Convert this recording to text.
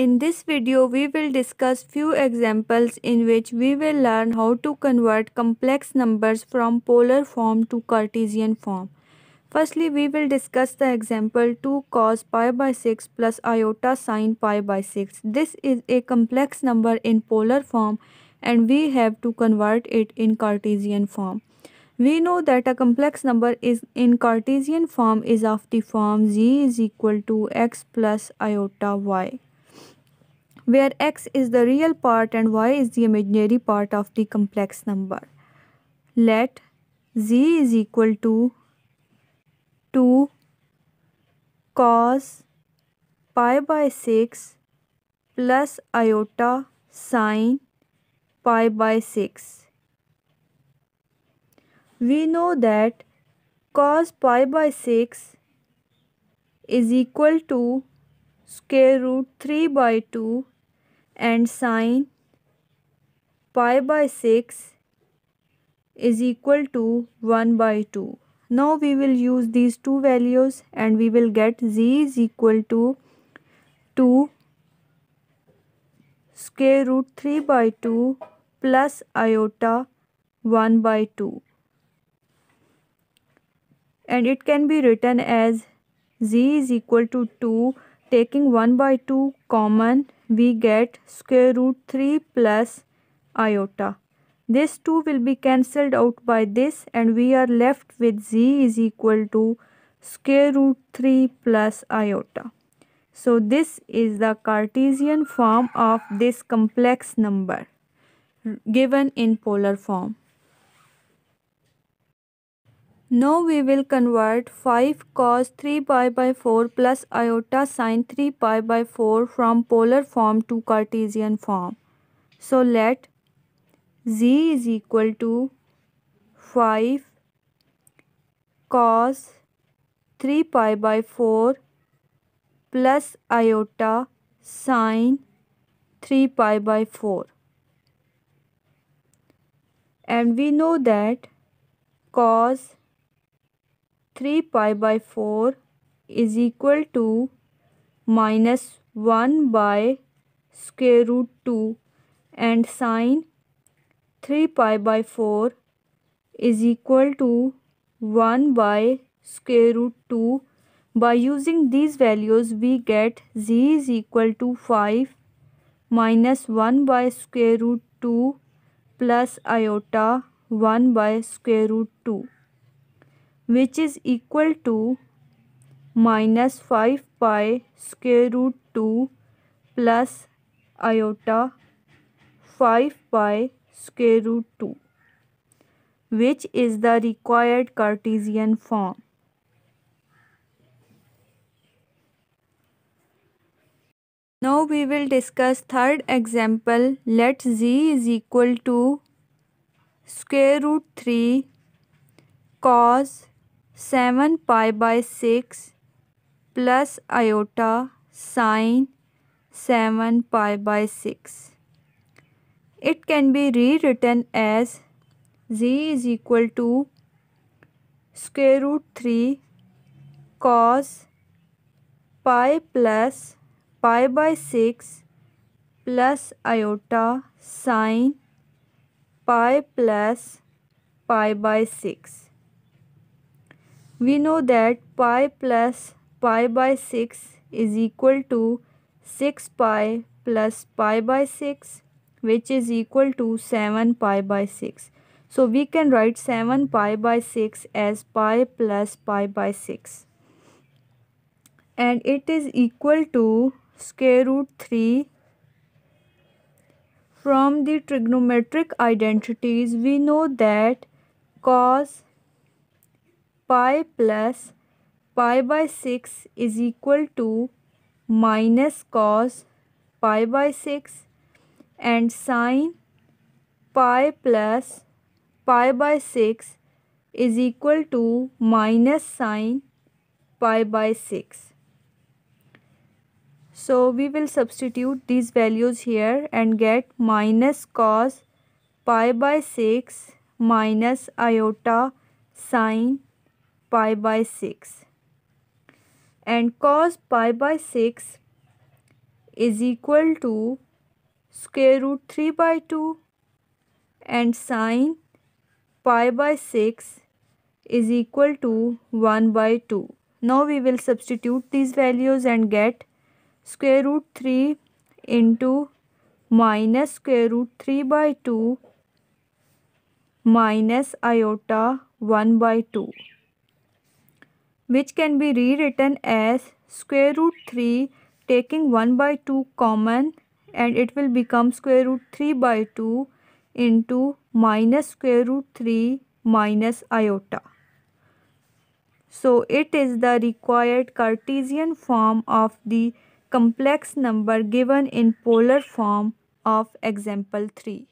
In this video, we will discuss few examples in which we will learn how to convert complex numbers from polar form to Cartesian form. Firstly, we will discuss the example 2 cos pi by 6 plus iota sine pi by 6. This is a complex number in polar form and we have to convert it in Cartesian form. We know that a complex number is in Cartesian form is of the form z is equal to x plus iota y where x is the real part and y is the imaginary part of the complex number. Let z is equal to 2 cos pi by 6 plus iota sine pi by 6. We know that cos pi by 6 is equal to square root 3 by 2 and sine pi by 6 is equal to 1 by 2. Now we will use these two values and we will get z is equal to 2 square root 3 by 2 plus iota 1 by 2 and it can be written as z is equal to 2 taking 1 by 2 common we get square root 3 plus iota. This 2 will be cancelled out by this and we are left with z is equal to square root 3 plus iota. So this is the Cartesian form of this complex number given in polar form. Now we will convert 5 cos 3 pi by 4 plus iota sine 3 pi by 4 from polar form to Cartesian form. So let z is equal to 5 cos 3 pi by 4 plus iota sine 3 pi by 4 and we know that cos 3 pi by 4 is equal to minus 1 by square root 2 and sine 3 pi by 4 is equal to 1 by square root 2 by using these values we get z is equal to 5 minus 1 by square root 2 plus iota 1 by square root 2 which is equal to minus 5 pi square root 2 plus iota 5 pi square root 2 which is the required Cartesian form. Now we will discuss third example. Let z is equal to square root 3 cos 7 pi by 6 plus iota sine 7 pi by 6. It can be rewritten as z is equal to square root 3 cos pi plus pi by 6 plus iota sine pi plus pi by 6. We know that pi plus pi by 6 is equal to 6 pi plus pi by 6 which is equal to 7 pi by 6. So we can write 7 pi by 6 as pi plus pi by 6. And it is equal to square root 3. From the trigonometric identities we know that cos pi plus pi by 6 is equal to minus cos pi by 6 and sine pi plus pi by 6 is equal to minus sine pi by 6. So we will substitute these values here and get minus cos pi by 6 minus iota sine pi by 6 and cos pi by 6 is equal to square root 3 by 2 and sine pi by 6 is equal to 1 by 2. Now we will substitute these values and get square root 3 into minus square root 3 by 2 minus iota 1 by 2 which can be rewritten as square root 3 taking 1 by 2 common and it will become square root 3 by 2 into minus square root 3 minus iota. So it is the required Cartesian form of the complex number given in polar form of example 3.